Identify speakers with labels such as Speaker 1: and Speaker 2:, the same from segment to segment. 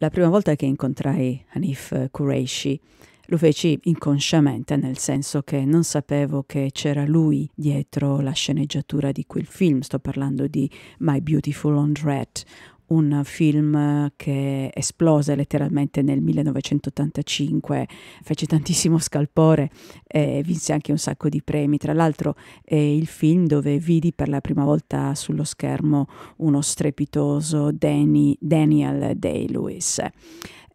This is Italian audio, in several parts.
Speaker 1: La prima volta che incontrai Hanif Qureshi lo feci inconsciamente, nel senso che non sapevo che c'era lui dietro la sceneggiatura di quel film. Sto parlando di My Beautiful Laundrette, un film che esplose letteralmente nel 1985, fece tantissimo scalpore e vinse anche un sacco di premi. Tra l'altro è il film dove vidi per la prima volta sullo schermo uno strepitoso Danny, Daniel Day-Lewis.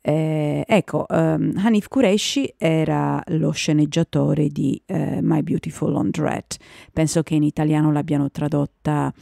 Speaker 1: Eh, ecco, um, Hanif Qureshi era lo sceneggiatore di uh, My Beautiful Laundrette. Penso che in italiano l'abbiano tradotta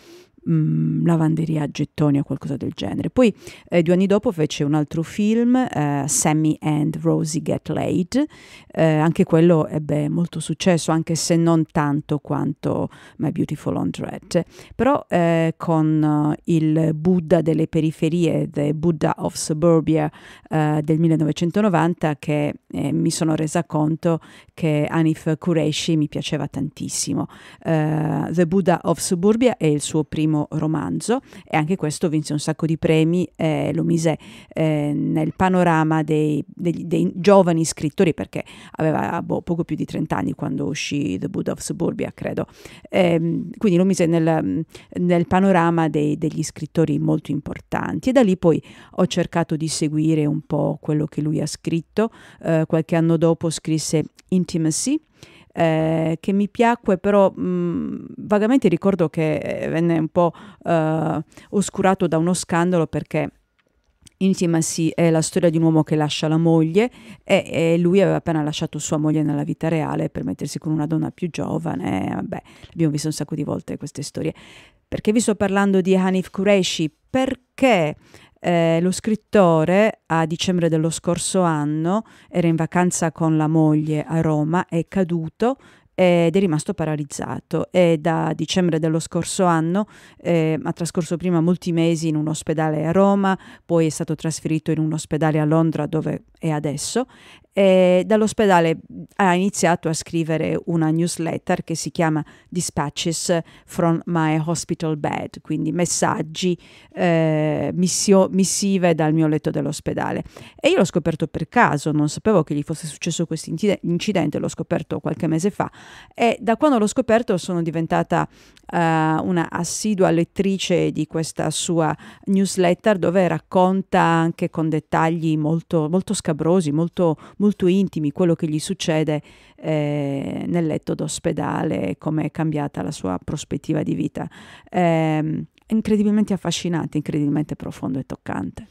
Speaker 1: mh, mm, lavanderia a gettoni o qualcosa del genere. Poi eh, due anni dopo fece un altro film, eh, Sammy and Rosie Get Laid, eh, anche quello ebbe molto successo, anche se non tanto quanto My Beautiful Laundrette, però eh, con eh, il Buddha delle periferie, The Buddha of Suburbia eh, del 1990, che mi sono resa conto che Anif Kureishi mi piaceva tantissimo. The Buddha of Suburbia è il suo primo bellissimo romanzo e anche questo vinse un sacco di premi, eh, lo mise eh, nel panorama dei, dei, dei, giovani scrittori perché aveva boh, poco più di 30 anni quando uscì The Buddha of Suburbia, credo. Eh, quindi lo mise nel, nel panorama dei, degli scrittori molto importanti e da lì poi ho cercato di seguire un po' quello che lui ha scritto. Eh, qualche anno dopo scrisse Intimacy eh, che mi piacque, però mh, mm, vagamente ricordo che eh, venne un po' eh, oscurato da uno scandalo perché Intimacy è la storia di un uomo che lascia la moglie e, e, lui aveva appena lasciato sua moglie nella vita reale per mettersi con una donna più giovane. Vabbè, abbiamo visto un sacco di volte queste storie. Perché vi sto parlando di Hanif Qureshi? Perché eh, lo scrittore a dicembre dello scorso anno era in vacanza con la moglie a Roma, è caduto ed è rimasto paralizzato e da dicembre dello scorso anno eh, ha trascorso prima molti mesi in un ospedale a Roma, poi è stato trasferito in un ospedale a Londra dove è adesso e dall'ospedale ha iniziato a scrivere una newsletter che si chiama Dispatches from my hospital bed, quindi messaggi, eh, missio, missive dal mio letto dell'ospedale. E io l'ho scoperto per caso, non sapevo che gli fosse successo questo incidente, l'ho scoperto qualche mese fa e da quando l'ho scoperto sono diventata eh, una assidua lettrice di questa sua newsletter dove racconta anche con dettagli molto, molto scabrosi, molto molto intimi quello che gli succede eh, nel letto d'ospedale, come è cambiata la sua prospettiva di vita. Eh, incredibilmente affascinante, incredibilmente profondo e toccante.